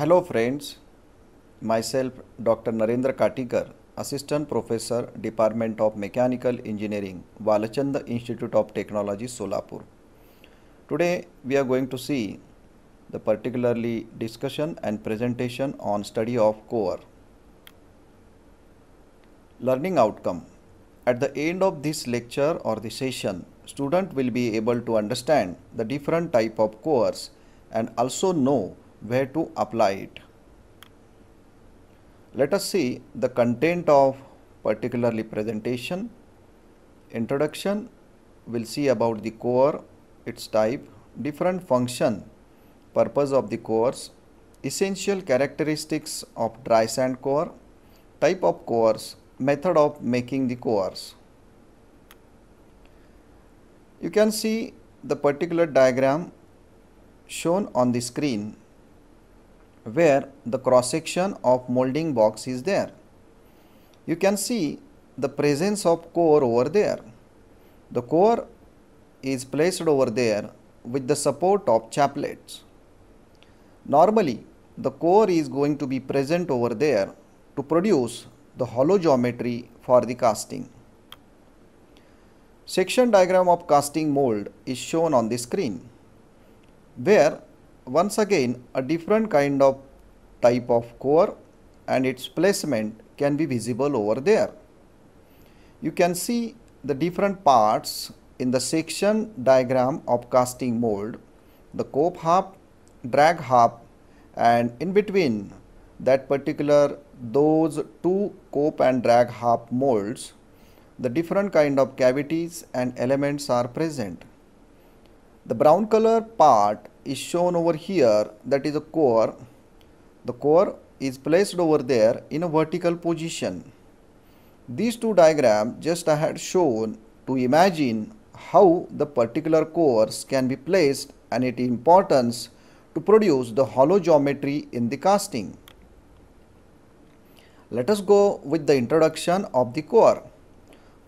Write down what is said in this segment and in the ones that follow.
Hello friends, myself Dr. Narendra Katikar, Assistant Professor, Department of Mechanical Engineering, Valachanda Institute of Technology, Solapur. Today we are going to see the particularly discussion and presentation on study of core. Learning outcome. At the end of this lecture or the session, student will be able to understand the different type of cores and also know where to apply it. Let us see the content of particularly presentation. Introduction we will see about the core, its type, different function, purpose of the course, essential characteristics of dry sand core, type of cores, method of making the cores. You can see the particular diagram shown on the screen where the cross section of molding box is there. You can see the presence of core over there. The core is placed over there with the support of chaplets. Normally the core is going to be present over there to produce the hollow geometry for the casting. Section diagram of casting mold is shown on the screen where once again a different kind of type of core and its placement can be visible over there. You can see the different parts in the section diagram of casting mold, the cope hub, drag hub and in between that particular those two cope and drag hub molds, the different kind of cavities and elements are present. The brown color part is shown over here that is a core the core is placed over there in a vertical position these two diagrams just I had shown to imagine how the particular cores can be placed and its importance to produce the hollow geometry in the casting. Let us go with the introduction of the core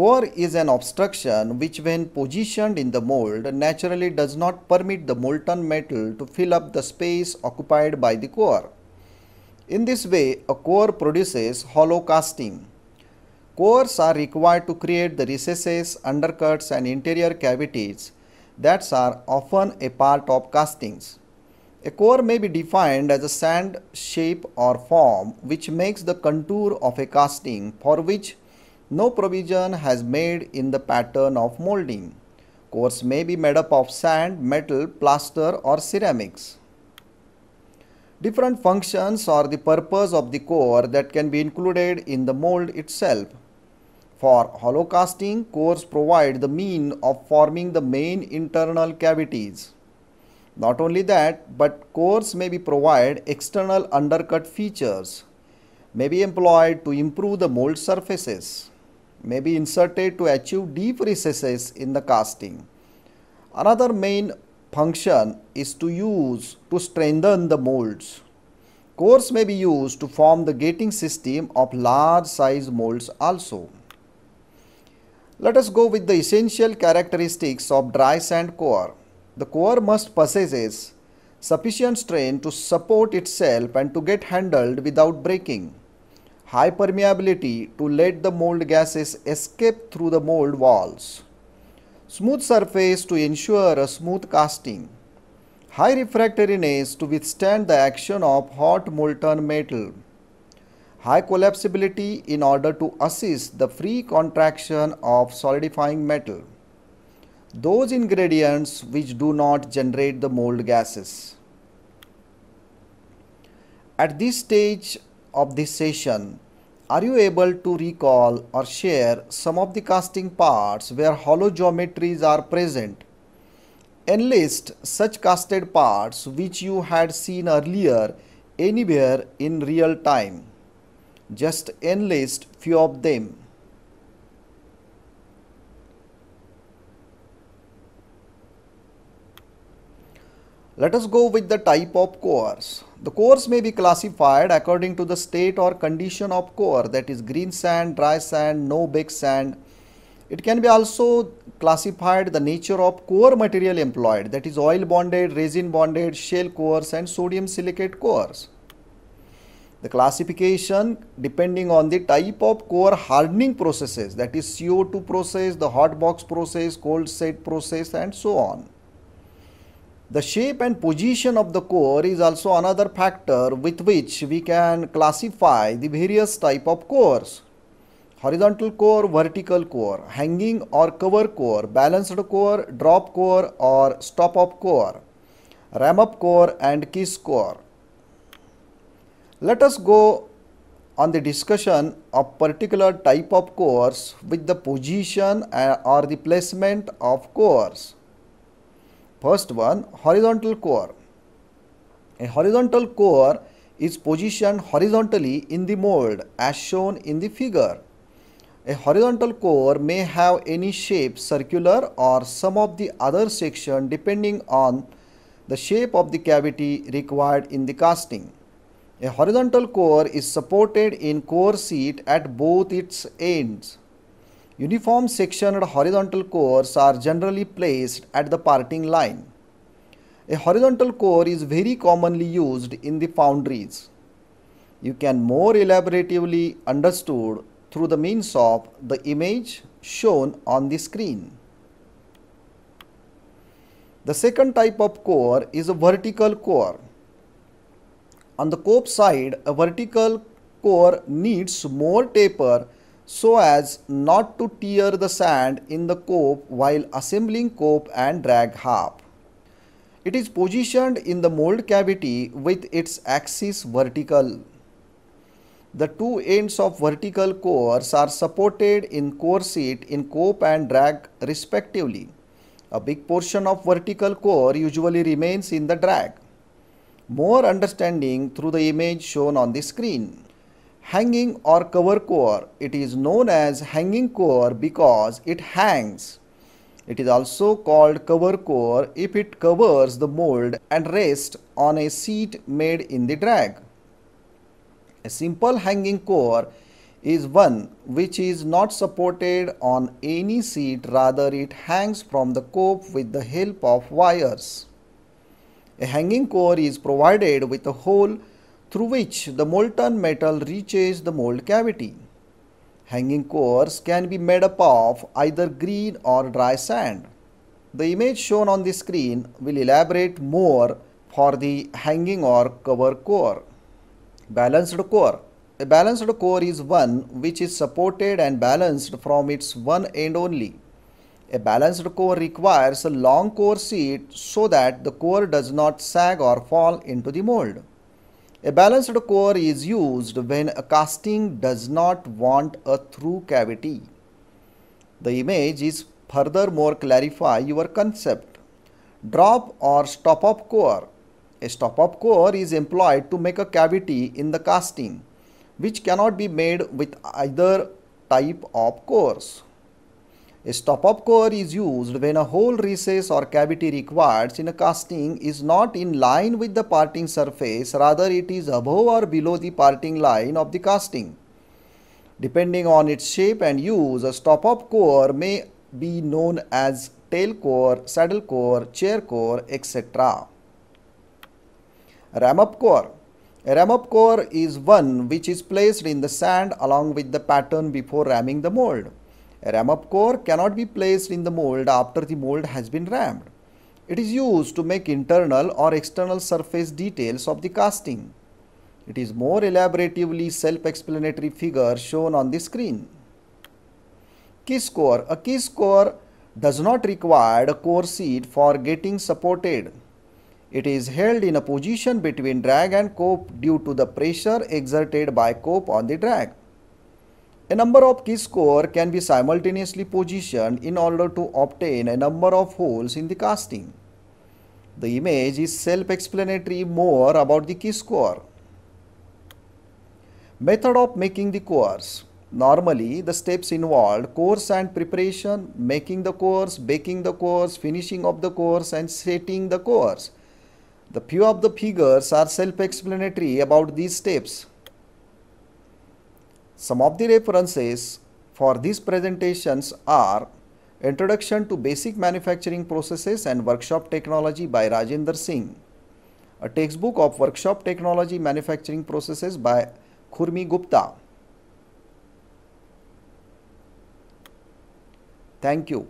core is an obstruction which when positioned in the mold naturally does not permit the molten metal to fill up the space occupied by the core. In this way, a core produces hollow casting. Cores are required to create the recesses, undercuts and interior cavities that are often a part of castings. A core may be defined as a sand shape or form which makes the contour of a casting for which no provision has made in the pattern of molding. Cores may be made up of sand, metal, plaster or ceramics. Different functions or the purpose of the core that can be included in the mold itself. For hollow casting, cores provide the mean of forming the main internal cavities. Not only that, but cores may be provide external undercut features, may be employed to improve the mold surfaces may be inserted to achieve deep recesses in the casting. Another main function is to use to strengthen the molds. Cores may be used to form the gating system of large size molds also. Let us go with the essential characteristics of dry sand core. The core must possesses sufficient strain to support itself and to get handled without breaking high permeability to let the mold gases escape through the mold walls. Smooth surface to ensure a smooth casting. High refractoriness to withstand the action of hot molten metal. High collapsibility in order to assist the free contraction of solidifying metal. Those ingredients which do not generate the mold gases. At this stage of this session, are you able to recall or share some of the casting parts where hollow geometries are present? Enlist such casted parts which you had seen earlier anywhere in real time. Just enlist few of them. Let us go with the type of cores. The cores may be classified according to the state or condition of core that is green sand, dry sand, no big sand. It can be also classified the nature of core material employed that is oil bonded, resin bonded, shell cores and sodium silicate cores. The classification depending on the type of core hardening processes that is CO2 process, the hot box process, cold set process and so on. The shape and position of the core is also another factor with which we can classify the various type of cores. Horizontal core, vertical core, hanging or cover core, balanced core, drop core or stop up core, ram up core and kiss core. Let us go on the discussion of particular type of cores with the position uh, or the placement of cores. First one horizontal core. A horizontal core is positioned horizontally in the mold as shown in the figure. A horizontal core may have any shape circular or some of the other section depending on the shape of the cavity required in the casting. A horizontal core is supported in core seat at both its ends. Uniform sectioned horizontal cores are generally placed at the parting line. A horizontal core is very commonly used in the foundries. You can more elaboratively understood through the means of the image shown on the screen. The second type of core is a vertical core. On the cope side, a vertical core needs more taper so as not to tear the sand in the cope while assembling cope and drag harp. It is positioned in the mold cavity with its axis vertical. The two ends of vertical cores are supported in core seat in cope and drag respectively. A big portion of vertical core usually remains in the drag. More understanding through the image shown on the screen hanging or cover core. It is known as hanging core because it hangs. It is also called cover core if it covers the mold and rests on a seat made in the drag. A simple hanging core is one which is not supported on any seat rather it hangs from the cope with the help of wires. A hanging core is provided with a hole through which the molten metal reaches the mold cavity. Hanging cores can be made up of either green or dry sand. The image shown on the screen will elaborate more for the hanging or cover core. Balanced core. A balanced core is one which is supported and balanced from its one end only. A balanced core requires a long core seat so that the core does not sag or fall into the mold. A balanced core is used when a casting does not want a through cavity. The image is further more clarify your concept. Drop or stop up core. A stop up core is employed to make a cavity in the casting which cannot be made with either type of cores. A stop-up core is used when a hole recess or cavity required in a casting is not in line with the parting surface, rather it is above or below the parting line of the casting. Depending on its shape and use, a stop-up core may be known as tail core, saddle core, chair core, etc. Ram-up core A ram-up core is one which is placed in the sand along with the pattern before ramming the mold. A ram-up core cannot be placed in the mold after the mold has been rammed. It is used to make internal or external surface details of the casting. It is more elaboratively self-explanatory figure shown on the screen. Key score. A key score does not require a core seat for getting supported. It is held in a position between drag and cope due to the pressure exerted by cope on the drag. A number of key score can be simultaneously positioned in order to obtain a number of holes in the casting. The image is self-explanatory more about the key score. Method of making the cores. Normally, the steps involved course and preparation, making the course, baking the course, finishing of the course and setting the cores. The few of the figures are self-explanatory about these steps. Some of the references for these presentations are Introduction to Basic Manufacturing Processes and Workshop Technology by Rajendra Singh, a textbook of Workshop Technology Manufacturing Processes by Khurmi Gupta. Thank you.